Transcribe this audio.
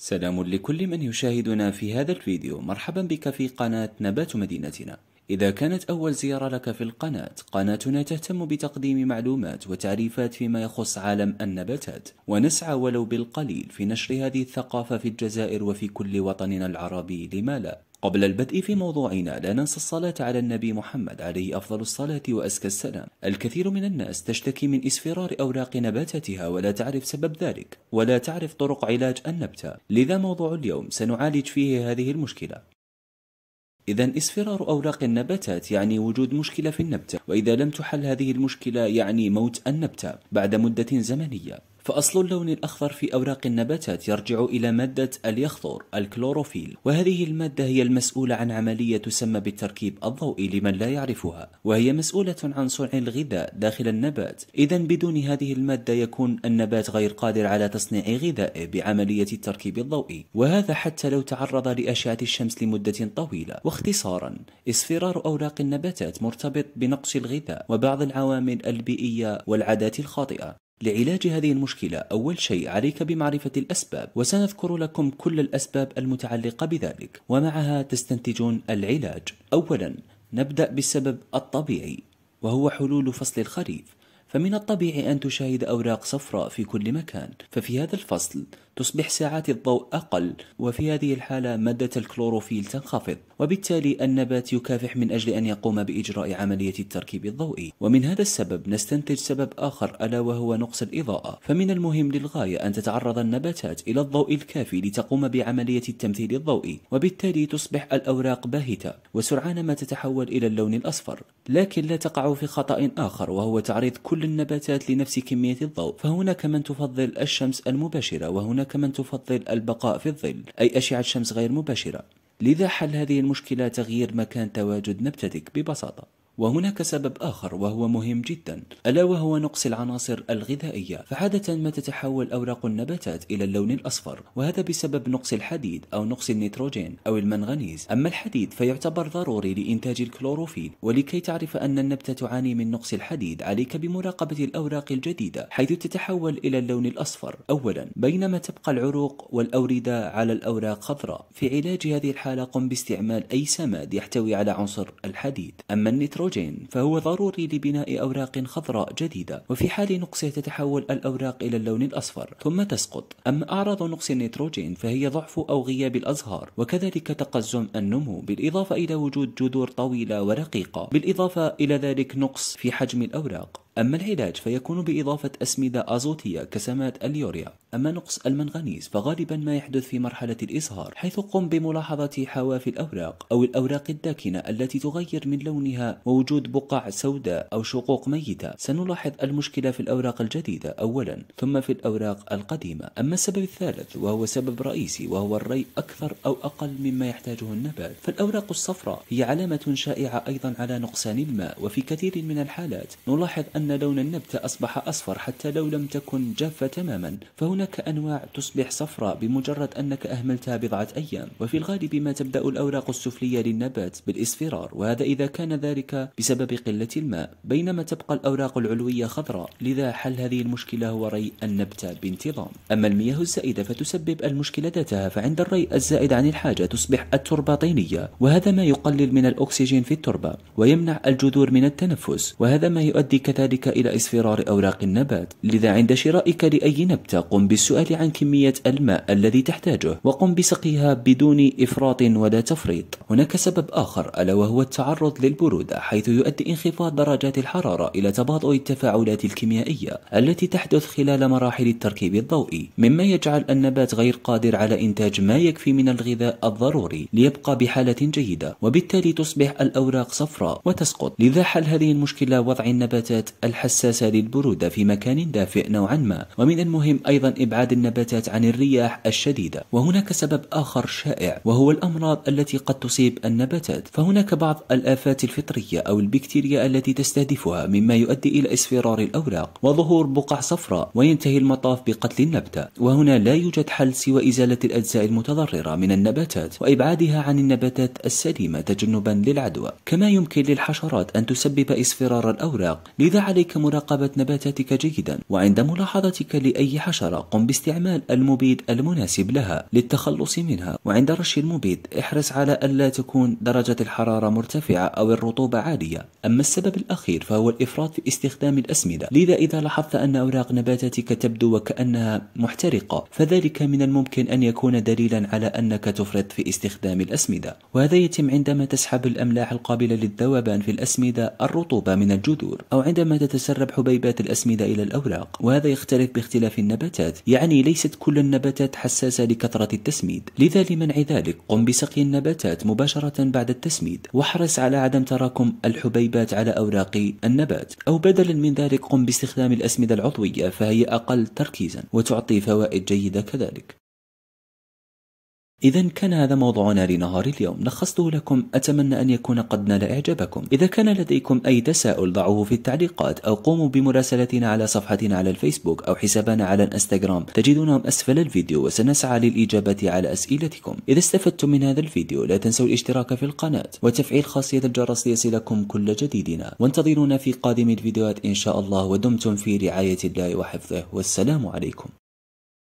سلام لكل من يشاهدنا في هذا الفيديو مرحبا بك في قناة نبات مدينتنا إذا كانت أول زيارة لك في القناة، قناتنا تهتم بتقديم معلومات وتعريفات فيما يخص عالم النباتات، ونسعى ولو بالقليل في نشر هذه الثقافة في الجزائر وفي كل وطننا العربي، لما لا؟ قبل البدء في موضوعنا لا ننسى الصلاة على النبي محمد عليه أفضل الصلاة وأزكى السلام الكثير من الناس تشتكي من إسفرار أوراق نباتاتها ولا تعرف سبب ذلك ولا تعرف طرق علاج النبتة لذا موضوع اليوم سنعالج فيه هذه المشكلة إذا اصفرار أوراق النباتات يعني وجود مشكلة في النبتة وإذا لم تحل هذه المشكلة يعني موت النبتة بعد مدة زمنية فأصل اللون الأخضر في أوراق النباتات يرجع إلى مادة اليخضر الكلوروفيل وهذه المادة هي المسؤولة عن عملية تسمى بالتركيب الضوئي لمن لا يعرفها وهي مسؤولة عن صنع الغذاء داخل النبات إذا بدون هذه المادة يكون النبات غير قادر على تصنيع غذائه بعملية التركيب الضوئي وهذا حتى لو تعرض لأشعة الشمس لمدة طويلة واختصارا اصفرار أوراق النباتات مرتبط بنقص الغذاء وبعض العوامل البيئية والعادات الخاطئة لعلاج هذه المشكلة أول شيء عليك بمعرفة الأسباب وسنذكر لكم كل الأسباب المتعلقة بذلك ومعها تستنتجون العلاج أولا نبدأ بالسبب الطبيعي وهو حلول فصل الخريف فمن الطبيعي أن تشاهد أوراق صفراء في كل مكان ففي هذا الفصل تصبح ساعات الضوء أقل وفي هذه الحالة مادة الكلوروفيل تنخفض وبالتالي النبات يكافح من أجل أن يقوم بإجراء عملية التركيب الضوئي ومن هذا السبب نستنتج سبب آخر ألا وهو نقص الإضاءة فمن المهم للغاية أن تتعرض النباتات إلى الضوء الكافي لتقوم بعملية التمثيل الضوئي وبالتالي تصبح الأوراق باهتة وسرعان ما تتحول إلى اللون الأصفر لكن لا تقع في خطأ آخر وهو تعريض كل النباتات لنفس كمية الضوء فهناك من تفضل الشمس المباشرة وهناك من تفضل البقاء في الظل أي أشعة شمس غير مباشرة لذا حل هذه المشكلة تغيير مكان تواجد نبتتك ببساطة وهناك سبب آخر وهو مهم جدا ألا وهو نقص العناصر الغذائية فعادة ما تتحول أوراق النباتات إلى اللون الأصفر وهذا بسبب نقص الحديد أو نقص النيتروجين أو المنغنيز أما الحديد فيعتبر ضروري لإنتاج الكلوروفيل ولكي تعرف أن النبتة تعاني من نقص الحديد عليك بمراقبة الأوراق الجديدة حيث تتحول إلى اللون الأصفر أولا بينما تبقى العروق والأوردة على الأوراق خضراء في علاج هذه الحالة قم باستعمال أي سماد يحتوي على عنصر الحديد أما النيتروجين الهيدروجين فهو ضروري لبناء أوراق خضراء جديدة وفي حال نقص تتحول الأوراق إلى اللون الأصفر ثم تسقط أما أعراض نقص النيتروجين فهي ضعف أو غياب الأزهار وكذلك تقزم النمو بالإضافة إلى وجود جذور طويلة ورقيقة بالإضافة إلى ذلك نقص في حجم الأوراق أما العلاج فيكون بإضافة أسمدة أزوتية كسمات اليوريا أما نقص المنغنيز فغالبا ما يحدث في مرحلة الإزهار حيث قم بملاحظة حواف الأوراق أو الأوراق الداكنة التي تغير من لونها ووجود بقع سوداء أو شقوق ميتة سنلاحظ المشكلة في الأوراق الجديدة أولا ثم في الأوراق القديمة أما السبب الثالث وهو سبب رئيسي وهو الري أكثر أو أقل مما يحتاجه النبات فالأوراق الصفراء هي علامة شائعة أيضا على نقصان الماء وفي كثير من الحالات نلاحظ أن أن لون النبتة أصبح أصفر حتى لو لم تكن جافة تماما فهناك أنواع تصبح صفراء بمجرد أنك أهملتها بضعة أيام وفي الغالب ما تبدأ الأوراق السفلية للنبات بالإصفرار وهذا إذا كان ذلك بسبب قلة الماء بينما تبقى الأوراق العلوية خضراء لذا حل هذه المشكلة هو ري النبتة بانتظام أما المياه الزائدة فتسبب المشكلة ذاتها فعند الري الزائد عن الحاجة تصبح التربة طينية وهذا ما يقلل من الأكسجين في التربة ويمنع الجذور من التنفس وهذا ما يؤدي كذلك ذلك إلى إصفرار أوراق النبات لذا عند شرائك لأي نبتة قم بالسؤال عن كمية الماء الذي تحتاجه وقم بسقيها بدون إفراط ولا تفريط هناك سبب آخر ألا وهو التعرض للبرودة حيث يؤدي انخفاض درجات الحرارة إلى تباطؤ التفاعلات الكيميائية التي تحدث خلال مراحل التركيب الضوئي مما يجعل النبات غير قادر على إنتاج ما يكفي من الغذاء الضروري ليبقى بحالة جيدة وبالتالي تصبح الأوراق صفراء وتسقط لذا حل هذه المشكلة وضع النباتات الحساسة للبرودة في مكان دافئ نوعا ما ومن المهم أيضا إبعاد النباتات عن الرياح الشديدة وهناك سبب آخر شائع وهو الأمراض التي قد تصيب النباتات فهناك بعض الآفات الفطرية أو البكتيريا التي تستهدفها مما يؤدي إلى اصفرار الأوراق وظهور بقع صفراء وينتهي المطاف بقتل النبتة وهنا لا يوجد حل سوى إزالة الأجزاء المتضررة من النباتات وإبعادها عن النباتات السليمة تجنبا للعدوى كما يمكن للحشرات أن تسبب اصفرار الأوراق لذا عليك مراقبة نباتاتك جيدا وعند ملاحظتك لأي حشرة قم باستعمال المبيد المناسب لها للتخلص منها وعند رش المبيد احرص على ألا تكون درجة الحرارة مرتفعة أو الرطوبة عالية أما السبب الأخير فهو الإفراط في استخدام الأسمدة لذا إذا لاحظت أن أوراق نباتاتك تبدو وكأنها محترقة فذلك من الممكن أن يكون دليلا على أنك تفرط في استخدام الأسمدة وهذا يتم عندما تسحب الأملاح القابلة للذوبان في الأسمدة الرطوبة من الجذور أو عندما تتسرب حبيبات الأسمدة إلى الأوراق وهذا يختلف باختلاف النباتات يعني ليست كل النباتات حساسة لكثرة التسميد لذا لمنع ذلك قم بسقي النباتات مباشرة بعد التسميد واحرص على عدم تراكم الحبيبات على أوراق النبات أو بدلا من ذلك قم باستخدام الأسمدة العضوية فهي أقل تركيزا وتعطي فوائد جيدة كذلك إذا كان هذا موضوعنا لنهار اليوم لخصته لكم أتمنى أن يكون قد نال إعجابكم إذا كان لديكم أي تساؤل ضعوه في التعليقات أو قوموا بمراسلتنا على صفحتنا على الفيسبوك أو حسابنا على الانستغرام تجدونهم أسفل الفيديو وسنسعى للإجابة على أسئلتكم إذا استفدتم من هذا الفيديو لا تنسوا الاشتراك في القناة وتفعيل خاصية الجرس ليصلكم كل جديدنا وانتظرونا في قادم الفيديوهات إن شاء الله ودمتم في رعاية الله وحفظه والسلام عليكم